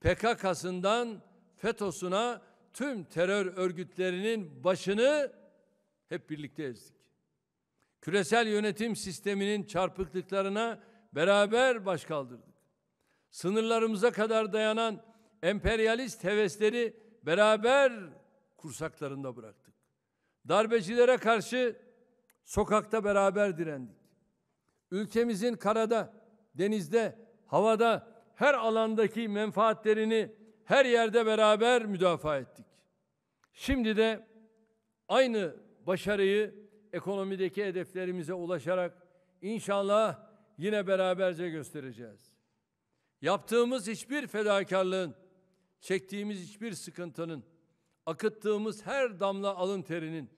PKK'sından FETÖ'süne tüm terör örgütlerinin başını hep birlikte ezdik. Küresel yönetim sisteminin çarpıklıklarına beraber baş kaldırdık. Sınırlarımıza kadar dayanan emperyalist hevesleri beraber kursaklarında bıraktık. Darbecilere karşı sokakta beraber direndik. Ülkemizin karada, denizde, havada, her alandaki menfaatlerini her yerde beraber müdafaa ettik. Şimdi de aynı başarıyı ekonomideki hedeflerimize ulaşarak inşallah yine beraberce göstereceğiz. Yaptığımız hiçbir fedakarlığın, çektiğimiz hiçbir sıkıntının, akıttığımız her damla alın terinin,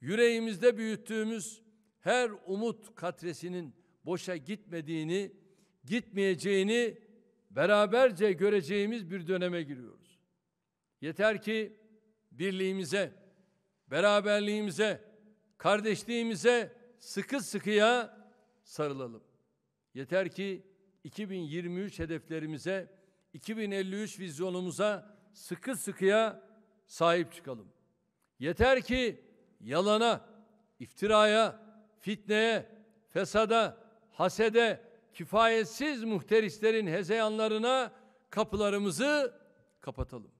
yüreğimizde büyüttüğümüz her umut katresinin boşa gitmediğini, gitmeyeceğini beraberce göreceğimiz bir döneme giriyoruz. Yeter ki birliğimize, beraberliğimize, kardeşliğimize sıkı sıkıya sarılalım. Yeter ki 2023 hedeflerimize, 2053 vizyonumuza sıkı sıkıya sahip çıkalım. Yeter ki yalana, iftiraya, fitneye, fesada, hasede, kifayetsiz muhterislerin hezeyanlarına kapılarımızı kapatalım.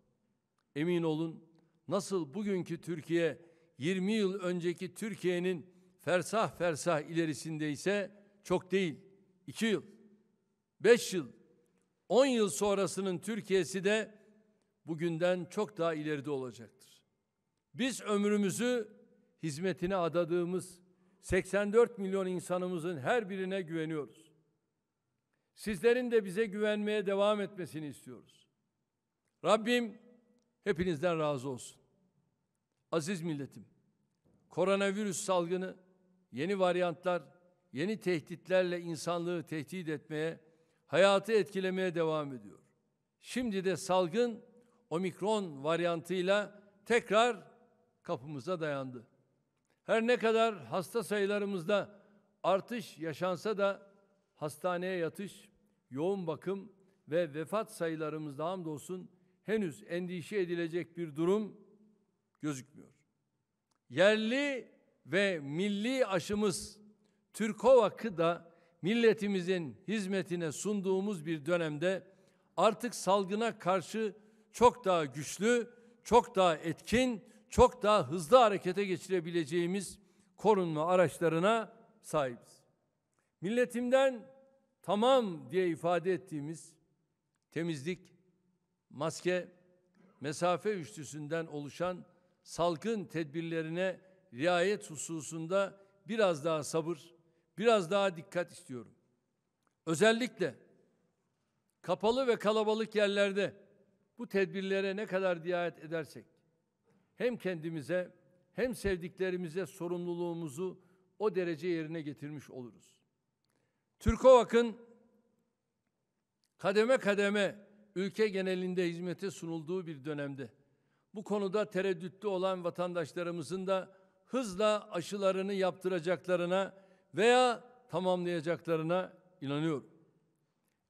Emin olun nasıl bugünkü Türkiye 20 yıl önceki Türkiye'nin fersah fersah ilerisindeyse çok değil 2 yıl, 5 yıl, 10 yıl sonrasının Türkiye'si de bugünden çok daha ileride olacaktır. Biz ömrümüzü hizmetine adadığımız 84 milyon insanımızın her birine güveniyoruz. Sizlerin de bize güvenmeye devam etmesini istiyoruz. Rabbim hepinizden razı olsun. Aziz milletim, koronavirüs salgını, yeni varyantlar, yeni tehditlerle insanlığı tehdit etmeye, hayatı etkilemeye devam ediyor. Şimdi de salgın omikron varyantıyla tekrar kapımıza dayandı. Her ne kadar hasta sayılarımızda artış yaşansa da hastaneye yatış, yoğun bakım ve vefat sayılarımızda hamdolsun henüz endişe edilecek bir durum gözükmüyor. Yerli ve milli aşımız Türkovak'ı da milletimizin hizmetine sunduğumuz bir dönemde artık salgına karşı çok daha güçlü, çok daha etkin, çok daha hızlı harekete geçirebileceğimiz korunma araçlarına sahibiz. Milletimden tamam diye ifade ettiğimiz temizlik, maske, mesafe üçlüsünden oluşan salgın tedbirlerine riayet hususunda biraz daha sabır, biraz daha dikkat istiyorum. Özellikle kapalı ve kalabalık yerlerde bu tedbirlere ne kadar riayet edersek hem kendimize hem sevdiklerimize sorumluluğumuzu o derece yerine getirmiş oluruz. Türkovak'ın kademe kademe ülke genelinde hizmete sunulduğu bir dönemde bu konuda tereddütlü olan vatandaşlarımızın da hızla aşılarını yaptıracaklarına veya tamamlayacaklarına inanıyorum.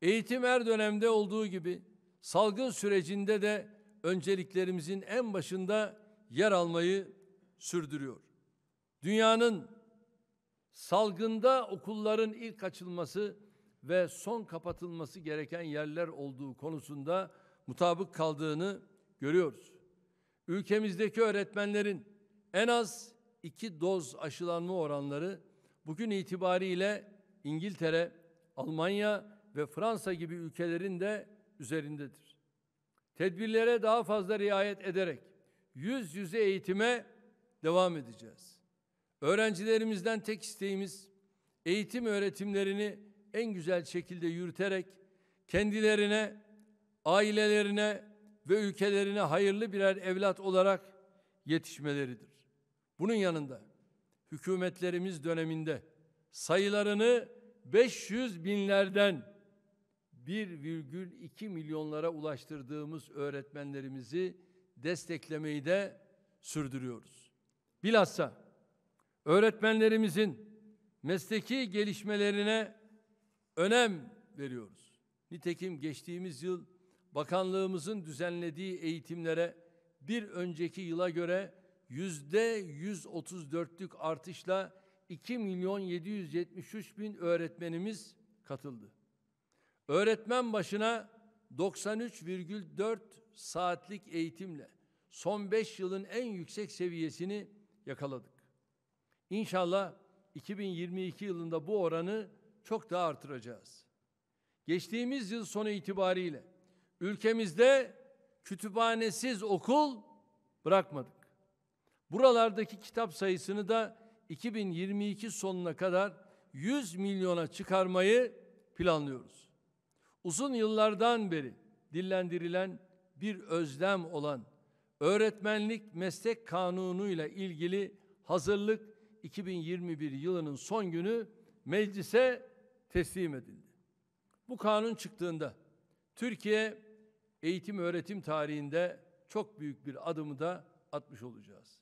Eğitim her dönemde olduğu gibi salgın sürecinde de önceliklerimizin en başında yer almayı sürdürüyor. Dünyanın salgında okulların ilk açılması ve son kapatılması gereken yerler olduğu konusunda mutabık kaldığını görüyoruz. Ülkemizdeki öğretmenlerin en az iki doz aşılanma oranları bugün itibariyle İngiltere, Almanya ve Fransa gibi ülkelerin de üzerindedir. Tedbirlere daha fazla riayet ederek yüz yüze eğitime devam edeceğiz. Öğrencilerimizden tek isteğimiz eğitim öğretimlerini en güzel şekilde yürüterek kendilerine, ailelerine ve ülkelerine hayırlı birer evlat olarak yetişmeleridir. Bunun yanında hükümetlerimiz döneminde sayılarını 500 binlerden 1,2 milyonlara ulaştırdığımız öğretmenlerimizi desteklemeyi de sürdürüyoruz. Bilhassa öğretmenlerimizin mesleki gelişmelerine önem veriyoruz. Nitekim geçtiğimiz yıl bakanlığımızın düzenlediği eğitimlere bir önceki yıla göre yüzde 134'lük artışla 2 milyon 773 bin öğretmenimiz katıldı. Öğretmen başına 93,4 saatlik eğitimle son 5 yılın en yüksek seviyesini yakaladık. İnşallah 2022 yılında bu oranı çok daha artıracağız. Geçtiğimiz yıl sonu itibariyle ülkemizde kütüphanesiz okul bırakmadık. Buralardaki kitap sayısını da 2022 sonuna kadar 100 milyona çıkarmayı planlıyoruz. Uzun yıllardan beri dillendirilen bir özlem olan öğretmenlik meslek kanunuyla ilgili hazırlık 2021 yılının son günü meclise teslim edildi. Bu kanun çıktığında Türkiye eğitim öğretim tarihinde çok büyük bir adımı da atmış olacağız.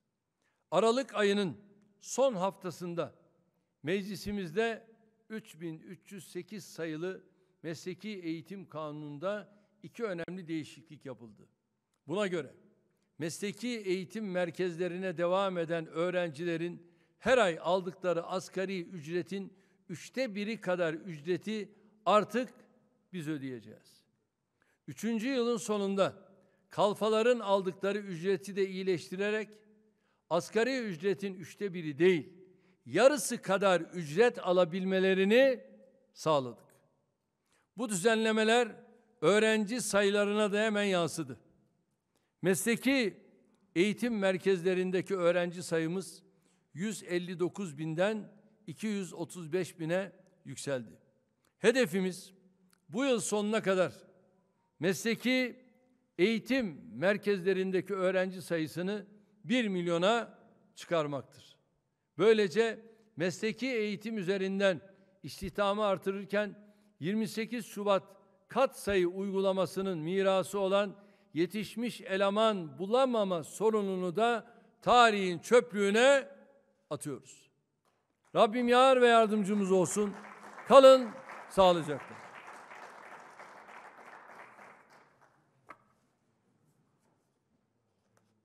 Aralık ayının son haftasında meclisimizde 3308 sayılı mesleki eğitim kanununda iki önemli değişiklik yapıldı. Buna göre mesleki eğitim merkezlerine devam eden öğrencilerin her ay aldıkları asgari ücretin üçte biri kadar ücreti artık biz ödeyeceğiz. Üçüncü yılın sonunda kalfaların aldıkları ücreti de iyileştirerek asgari ücretin üçte biri değil, yarısı kadar ücret alabilmelerini sağladık. Bu düzenlemeler öğrenci sayılarına da hemen yansıdı. Mesleki eğitim merkezlerindeki öğrenci sayımız 159 binden 235 bine yükseldi. Hedefimiz bu yıl sonuna kadar mesleki eğitim merkezlerindeki öğrenci sayısını 1 milyona çıkarmaktır. Böylece mesleki eğitim üzerinden istihdamı artırırken 28 Şubat kat sayı uygulamasının mirası olan yetişmiş eleman bulamama sorununu da tarihin çöplüğüne atıyoruz. Rabbim yar ve yardımcımız olsun. Kalın sağlıcakla.